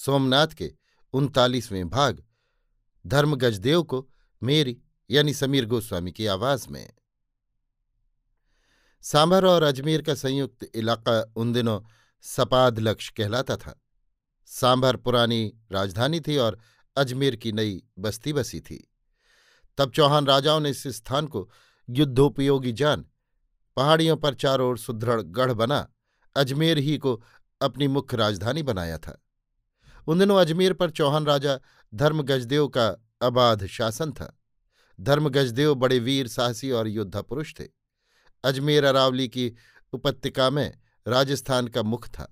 सोमनाथ के उनतालीसवें भाग धर्मगजदेव को मेरी यानी समीर गोस्वामी की आवाज में सांभर और अजमेर का संयुक्त इलाका उन दिनों सपाद लक्ष्य कहलाता था सांभर पुरानी राजधानी थी और अजमेर की नई बस्ती बसी थी तब चौहान राजाओं ने इस स्थान को युद्धोपयोगी जान पहाड़ियों पर चारों ओर सुदृढ़ गढ़ बना अजमेर ही को अपनी मुख्य राजधानी बनाया था उन दिनों अजमेर पर चौहान राजा धर्मगजदेव का अबाध शासन था धर्मगजदेव बड़े वीर साहसी और योद्धा पुरुष थे अजमेर अरावली की उपत्यका में राजस्थान का मुख था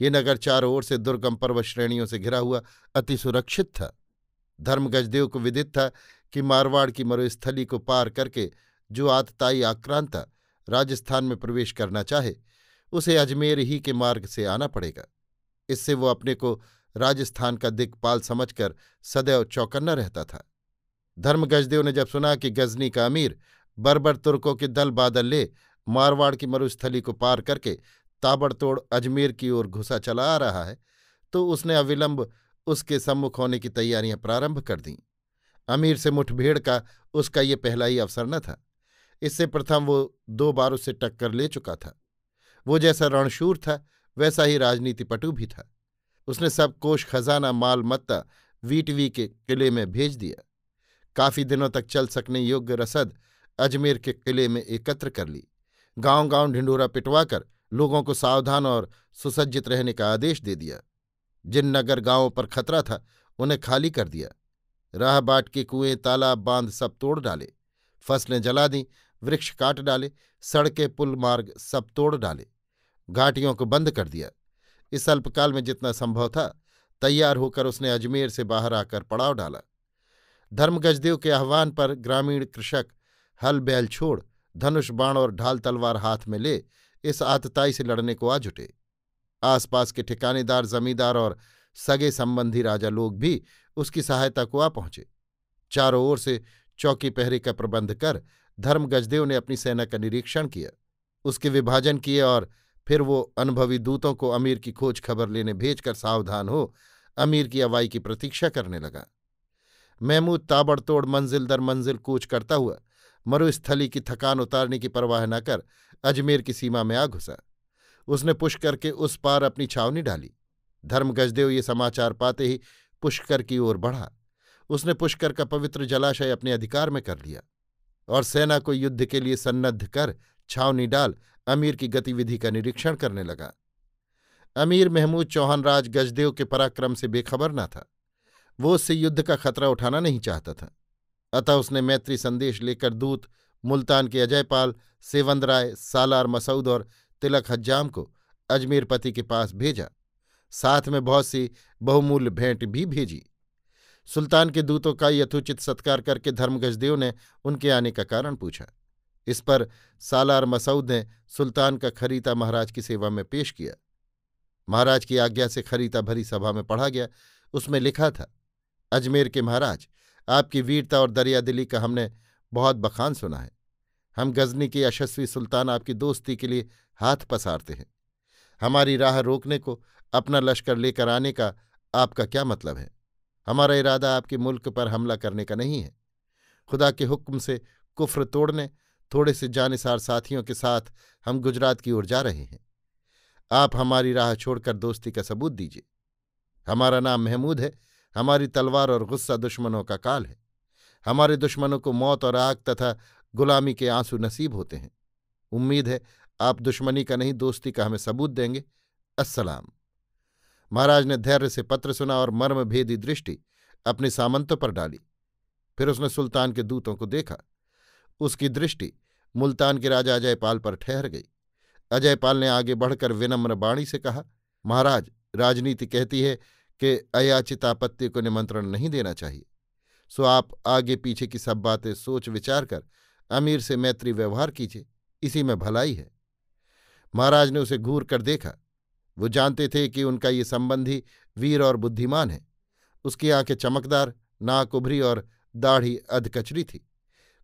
ये नगर चारों ओर से दुर्गम पर्व श्रेणियों से घिरा हुआ अति सुरक्षित था धर्मगजदेव को विदित था कि मारवाड़ की मरुस्थली को पार करके जो आतताई आक्रांता राजस्थान में प्रवेश करना चाहे उसे अजमेर ही के मार्ग से आना पड़ेगा इससे वो अपने को राजस्थान का दिक्पाल समझकर सदैव चौकन्ना रहता था धर्म गजदेव ने जब सुना कि गजनी का अमीर बर्बर तुर्कों के दल बादल ले मारवाड़ की मरुस्थली को पार करके ताबड़तोड़ अजमेर की ओर घुसा चला आ रहा है तो उसने अविलंब उसके सम्मुख होने की तैयारियां प्रारंभ कर दीं अमीर से मुठभेड़ का उसका ये पहला ही अवसर न था इससे प्रथम वो दो बार उससे टक्कर ले चुका था वो जैसा रणशूर था वैसा ही राजनीतिपटु भी था उसने सब कोष खजाना माल मत्ता वीटवी के किले में भेज दिया काफी दिनों तक चल सकने योग्य रसद अजमेर के किले में एकत्र कर ली गांव गांव ढिंडोरा पिटवाकर लोगों को सावधान और सुसज्जित रहने का आदेश दे दिया जिन नगर गांवों पर खतरा था उन्हें खाली कर दिया राह बाट के कुएं तालाब बांध सब तोड़ डाले फसलें जला दीं वृक्ष काट डाले सड़कें पुल मार्ग सब तोड़ डाले घाटियों को बंद कर दिया इस अल्पकाल में जितना संभव था तैयार होकर उसने अजमेर से बाहर आकर पड़ाव डाला धर्मगजदेव के आह्वान पर ग्रामीण कृषक हल बैल छोड़ धनुष बाण और ढाल तलवार हाथ में ले इस आतताई से लड़ने को आ जुटे आसपास के ठिकानेदार जमींदार और सगे संबंधी राजा लोग भी उसकी सहायता को आ पहुंचे चारों ओर से चौकी पहरे का प्रबंध कर धर्म गजदेव ने अपनी सेना का निरीक्षण किया उसके विभाजन किए और फिर वो अनुभवी दूतों को अमीर की खोज खबर लेने भेजकर सावधान हो अमीर की अवाई की प्रतीक्षा करने लगा महमूद ताबड़तोड़ मंजिल दर मंजिल कूच करता हुआ मरुस्थली की थकान उतारने की परवाह न कर अजमेर की सीमा में आ घुसा उसने पुष्कर के उस पार अपनी छावनी डाली धर्म गजदेव ये समाचार पाते ही पुष्कर की ओर बढ़ा उसने पुष्कर का पवित्र जलाशय अपने अधिकार में कर लिया और सेना को युद्ध के लिए सन्नद्ध कर छावनी डाल अमीर की गतिविधि का निरीक्षण करने लगा अमीर महमूद चौहानराज गजदेव के पराक्रम से बेखबर न था वो उससे युद्ध का खतरा उठाना नहीं चाहता था अतः उसने मैत्री संदेश लेकर दूत मुल्तान के अजयपाल सेवंद राय सालार मसऊद और तिलक हज्जाम को अजमेर पति के पास भेजा साथ में बहुत सी बहुमूल्य भेंट भी भेजी सुल्तान के दूतों का यथोचित सत्कार करके धर्मगजदेव ने उनके आने का कारण पूछा इस पर सालार मसऊद ने सुल्तान का खरीता महाराज की सेवा में पेश किया महाराज की आज्ञा से खरीता भरी सभा में पढ़ा गया उसमें लिखा था अजमेर के महाराज आपकी वीरता और दरियादिली का हमने बहुत बखान सुना है हम गजनी के यशस्वी सुल्तान आपकी दोस्ती के लिए हाथ पसारते हैं हमारी राह रोकने को अपना लश्कर लेकर आने का आपका क्या मतलब है हमारा इरादा आपके मुल्क पर हमला करने का नहीं है खुदा के हुक्म से कुफ्र तोड़ने थोड़े से जानेसार साथियों के साथ हम गुजरात की ओर जा रहे हैं आप हमारी राह छोड़कर दोस्ती का सबूत दीजिए हमारा नाम महमूद है हमारी तलवार और गुस्सा दुश्मनों का काल है हमारे दुश्मनों को मौत और आग तथा गुलामी के आंसू नसीब होते हैं उम्मीद है आप दुश्मनी का नहीं दोस्ती का हमें सबूत देंगे अस्सलाम महाराज ने धैर्य से पत्र सुना और मर्म भेदी दृष्टि अपने सामंतों पर डाली फिर उसने सुल्तान के दूतों को देखा उसकी दृष्टि मुल्तान के राजा अजयपाल पर ठहर गई अजयपाल ने आगे बढ़कर विनम्र बाणी से कहा महाराज राजनीति कहती है कि अयाचित आपत्ति को निमंत्रण नहीं देना चाहिए सो आप आगे पीछे की सब बातें सोच विचार कर अमीर से मैत्री व्यवहार कीजिए इसी में भलाई है महाराज ने उसे घूर कर देखा वो जानते थे कि उनका ये संबंधी वीर और बुद्धिमान है उसकी आंखें चमकदार नाक उभरी और दाढ़ी अधकचरी थी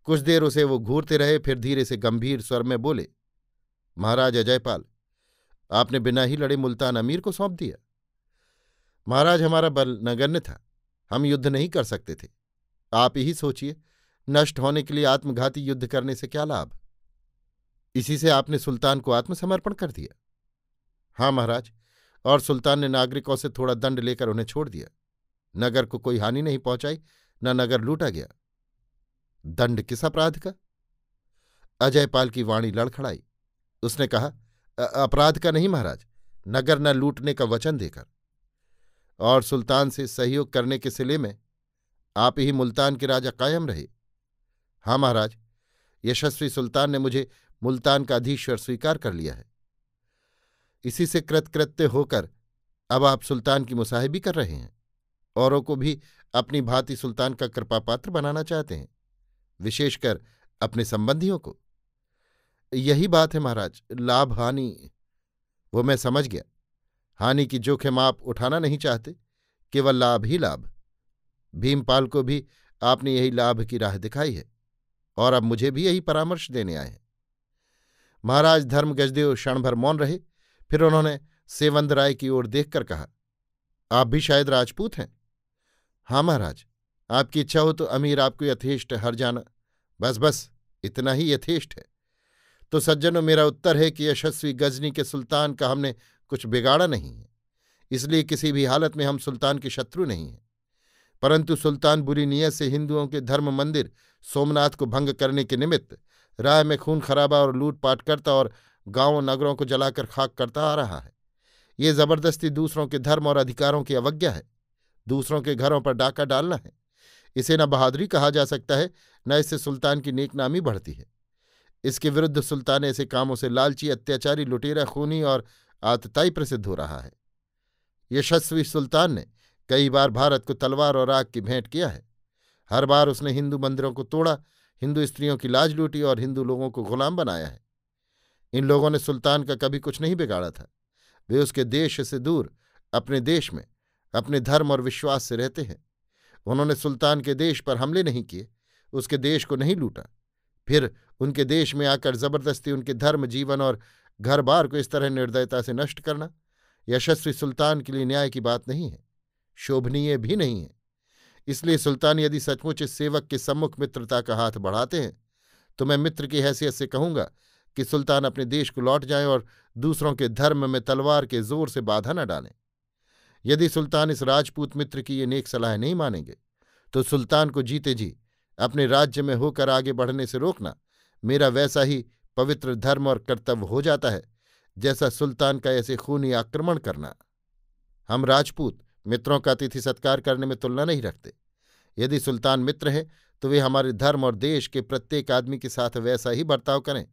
कुछ देर उसे वो घूरते रहे फिर धीरे से गंभीर स्वर में बोले महाराज अजयपाल आपने बिना ही लड़े मुल्तान अमीर को सौंप दिया महाराज हमारा बल नगण्य था हम युद्ध नहीं कर सकते थे आप ही सोचिए नष्ट होने के लिए आत्मघाती युद्ध करने से क्या लाभ इसी से आपने सुल्तान को आत्मसमर्पण कर दिया हाँ महाराज और सुल्तान ने नागरिकों से थोड़ा दंड लेकर उन्हें छोड़ दिया नगर को कोई हानि नहीं पहुंचाई न नगर लूटा गया दंड किस अपराध का अजयपाल की वाणी लड़खड़ाई उसने कहा अपराध का नहीं महाराज नगर न लूटने का वचन देकर और सुल्तान से सहयोग करने के सिले में आप ही मुल्तान के राजा कायम रहे हाँ महाराज यशस्वी सुल्तान ने मुझे मुल्तान का अधीश्वर स्वीकार कर लिया है इसी से कृतकृत्य होकर अब आप सुल्तान की मुसाहिबी कर रहे हैं औरों को भी अपनी भांति सुल्तान का कृपा पात्र बनाना चाहते हैं विशेषकर अपने संबंधियों को यही बात है महाराज लाभ हानि वो मैं समझ गया हानि की जोखिम आप उठाना नहीं चाहते केवल लाभ ही लाभ भीमपाल को भी आपने यही लाभ की राह दिखाई है और अब मुझे भी यही परामर्श देने आए हैं महाराज धर्म गजदेव क्षणभर मौन रहे फिर उन्होंने सेवंद राय की ओर देखकर कहा आप भी शायद राजपूत हैं हाँ महाराज आपकी इच्छा हो तो अमीर आपको यथेष्ट हर जाना बस बस इतना ही यथेष्ट है तो सज्जनों मेरा उत्तर है कि यशस्वी गजनी के सुल्तान का हमने कुछ बिगाड़ा नहीं है इसलिए किसी भी हालत में हम सुल्तान के शत्रु नहीं हैं परंतु सुल्तान बुरी नीयत से हिंदुओं के धर्म मंदिर सोमनाथ को भंग करने के निमित्त राय में खून खराबा और लूटपाट करता और गांवों नगरों को जलाकर खाक करता आ रहा है ये जबरदस्ती दूसरों के धर्म और अधिकारों की अवज्ञा है दूसरों के घरों पर डाका डालना है इसे न बहादुरी कहा जा सकता है न इससे सुल्तान की नेकनामी बढ़ती है इसके विरुद्ध सुल्तान ऐसे कामों से लालची अत्याचारी लुटेरा खूनी और आतताई प्रसिद्ध हो रहा है यशस्वी सुल्तान ने कई बार भारत को तलवार और आग की भेंट किया है हर बार उसने हिंदू मंदिरों को तोड़ा हिंदू स्त्रियों की लाज लूटी और हिंदू लोगों को गुलाम बनाया है इन लोगों ने सुल्तान का कभी कुछ नहीं बिगाड़ा था वे उसके देश से दूर अपने देश में अपने धर्म और विश्वास से रहते हैं उन्होंने सुल्तान के देश पर हमले नहीं किए उसके देश को नहीं लूटा फिर उनके देश में आकर जबरदस्ती उनके धर्म जीवन और घर बार को इस तरह निर्दयता से नष्ट करना यशस्वी सुल्तान के लिए न्याय की बात नहीं है शोभनीय भी नहीं है इसलिए सुल्तान यदि सचमुच इस सेवक के सम्मुख मित्रता का हाथ बढ़ाते हैं तो मैं मित्र की हैसियत से कहूंगा कि सुल्तान अपने देश को लौट जाएं और दूसरों के धर्म में तलवार के जोर से बाधा न डालें यदि सुल्तान इस राजपूत मित्र की ये नेक सलाह नहीं मानेंगे तो सुल्तान को जीते जी अपने राज्य में होकर आगे बढ़ने से रोकना मेरा वैसा ही पवित्र धर्म और कर्तव्य हो जाता है जैसा सुल्तान का ऐसे खूनी आक्रमण करना हम राजपूत मित्रों का अतिथि सत्कार करने में तुलना नहीं रखते यदि सुल्तान मित्र हैं तो वे हमारे धर्म और देश के प्रत्येक आदमी के साथ वैसा ही बर्ताव करें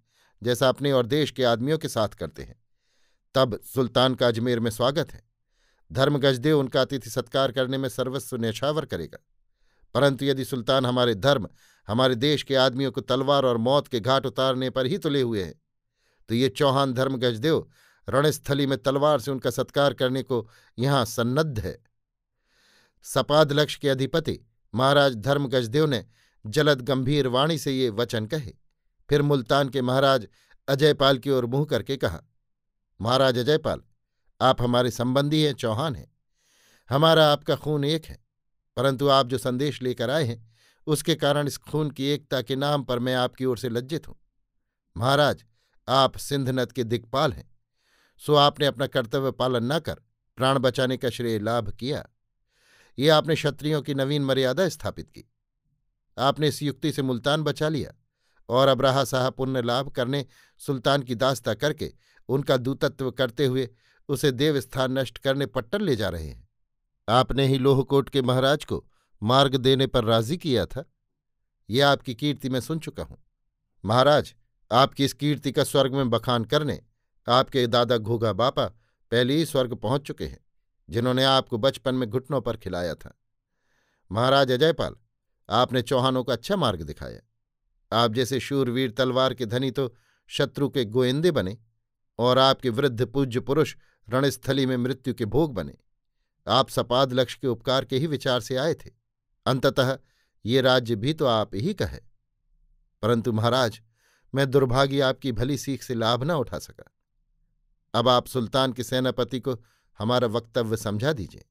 जैसा अपने और देश के आदमियों के साथ करते हैं तब सुल्तान का अजमेर में स्वागत है धर्मगजदेव उनका अतिथि सत्कार करने में सर्वस्व न्यछावर करेगा परंतु यदि सुल्तान हमारे धर्म हमारे देश के आदमियों को तलवार और मौत के घाट उतारने पर ही तुले तो हुए हैं तो ये चौहान धर्मगजदेव रणस्थली में तलवार से उनका सत्कार करने को यहाँ सन्नद्ध है सपाद लक्ष्य के अधिपति महाराज धर्मगजदेव ने जलद गंभीर वाणी से ये वचन कहे फिर मुल्तान के महाराज अजयपाल की ओर मुंह करके कहा महाराज अजयपाल आप हमारे संबंधी हैं चौहान हैं हमारा आपका खून एक है परंतु आप जो संदेश लेकर आए हैं उसके कारण इस खून की एकता के नाम पर मैं आपकी ओर से लज्जित हूं महाराज आप नद के दिग्पाल हैं सो आपने अपना कर्तव्य पालन न कर प्राण बचाने का श्रेय लाभ किया ये आपने क्षत्रियों की नवीन मर्यादा स्थापित की आपने इस युक्ति से मुल्तान बचा लिया और अब्राहा साहब पुण्य लाभ करने सुल्तान की दास्ता करके उनका दूतत्व करते हुए उसे देवस्थान नष्ट करने पट्टन ले जा रहे हैं आपने ही लोहकोट के महाराज को मार्ग देने पर राजी किया था यह आपकी कीर्ति मैं सुन चुका हूं महाराज आपकी इस कीर्ति का स्वर्ग में बखान करने आपके दादा घोघा बापा पहले ही स्वर्ग पहुंच चुके हैं जिन्होंने आपको बचपन में घुटनों पर खिलाया था महाराज अजयपाल आपने चौहानों को अच्छा मार्ग दिखाया आप जैसे शूरवीर तलवार के धनी तो शत्रु के गोयंदे बने और आपके वृद्ध पूज्य पुरुष रणस्थली में मृत्यु के भोग बने आप सपाद लक्ष्य के उपकार के ही विचार से आए थे अंततः ये राज्य भी तो आप ही का है परंतु महाराज मैं दुर्भाग्य आपकी भली सीख से लाभ न उठा सका अब आप सुल्तान के सेनापति को हमारा वक्तव्य समझा दीजिए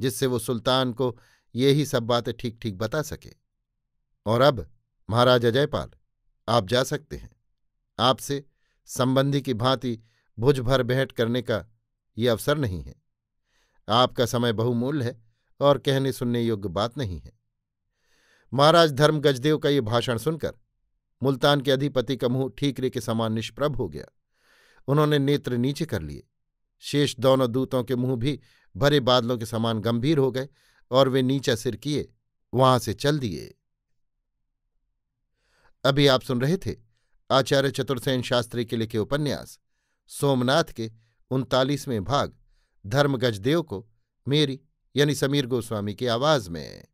जिससे वो सुल्तान को ये ही सब बातें ठीक ठीक बता सके और अब महाराज अजयपाल आप जा सकते हैं आपसे संबंधी की भांति भुज भर बैठ करने का ये अवसर नहीं है आपका समय बहुमूल्य है और कहने सुनने योग्य बात नहीं है महाराज धर्म गजदेव का ये भाषण सुनकर मुल्तान के अधिपति का मुंह ठीकरे के समान निष्प्रभ हो गया उन्होंने नेत्र नीचे कर लिए शेष दोनों दूतों के मुंह भी भरे बादलों के समान गंभीर हो गए और वे नीचा सिर किए वहां से चल दिए अभी आप सुन रहे थे आचार्य चतुर्सेन शास्त्री के लिखे उपन्यास सोमनाथ के उनतालीसवें भाग धर्मगजदेव को मेरी यानी समीर गोस्वामी की आवाज में